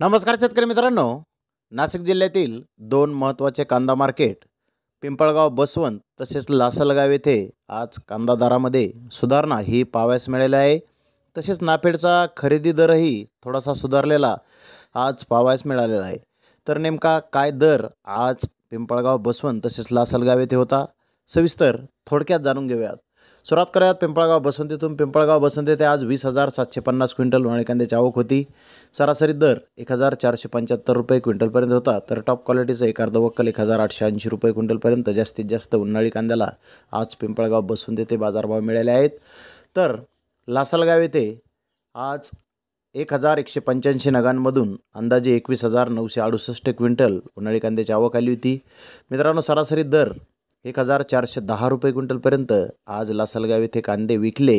नमस्कार शेतकरी मित्रांनो नाशिक जिल्ह्यातील दोन महत्त्वाचे कांदा मार्केट पिंपळगाव बसवंत तसेच लासलगाव येथे आज कांदा दरामध्ये सुधारणा ही पाहावयास मिळाली आहे तसेच नाफेडचा खरेदी दरही थोडासा सुधारलेला आज पाहावयास मिळालेला आहे तर नेमका काय दर आज पिंपळगाव बसवंत तसेच लासलगाव येथे होता सविस्तर थोडक्यात जाणून घेऊयात सुरुवात करूयात पिंपळगाव बसंतीतून पिंपळगाव बसंती ते आज वीस हजार सातशे पन्नास क्विंटल उन्हाळी कांद्याची आवक होती सरासरी दर एक हजार चारशे पंच्याहत्तर रुपये क्विंटलपर्यंत होता तर टॉप क्वालिटीचं एक अर्ध वक्कल एक हजार आठशे ऐंशी रुपये क्विंटलपर्यंत जास्तीत जास्त उन्हाळी कांद्याला आज पिंपळगाव बसंती ते बाजारभाव मिळाले आहेत तर लासलगाव येथे आज एक हजार एकशे पंच्याऐंशी नगांमधून अंदाजे एकवीस हजार नऊशे अडुसष्ट क्विंटल उन्हाळी कांद्याची आवक आली होती मित्रांनो सरासरी दर एक हजार चारशे दहा रुपये क्विंटलपर्यंत आज लासलगाव येथे कांदे विकले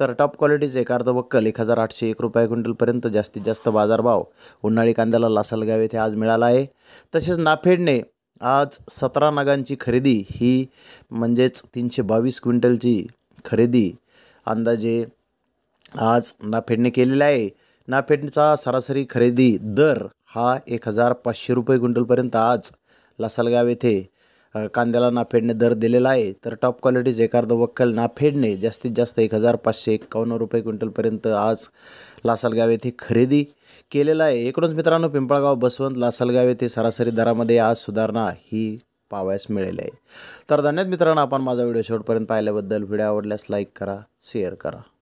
तर टॉप क्वालिटीचे कार्द वक्कल एक हजार आठशे एक रुपये क्विंटलपर्यंत जास्तीत जास्त बाजारभाव उन्हाळी कांद्याला लासलगाव येथे आज मिळाला आहे तसेच नाफेडने आज सतरा नगांची खरेदी ही म्हणजेच तीनशे बावीस क्विंटलची खरेदी अंदाजे आज नाफेडने केलेली आहे नाफेडचा सरासरी खरेदी दर हा एक हजार पाचशे रुपये क्विंटलपर्यंत आज लासलगाव येथे कांद्याला नाफेडने दर दिलेला आहे तर टॉप क्वालिटीज एखादं वक्कल नाफेडने जास्तीत जास्त एक हजार पाचशे एक्कावन्न रुपये क्विंटलपर्यंत आज लासलगाव येथे खरेदी केलेला आहे एकूणच मित्रांनो पिंपळगाव बसवंत लासलगाव येथे सरासरी दरामध्ये आज सुधारणा ही पावायस मिळेल आहे तर धन्यवाद मित्रांनो आपण माझा व्हिडिओ शेवटपर्यंत पाहिल्याबद्दल व्हिडिओ आवडल्यास लाईक करा शेअर करा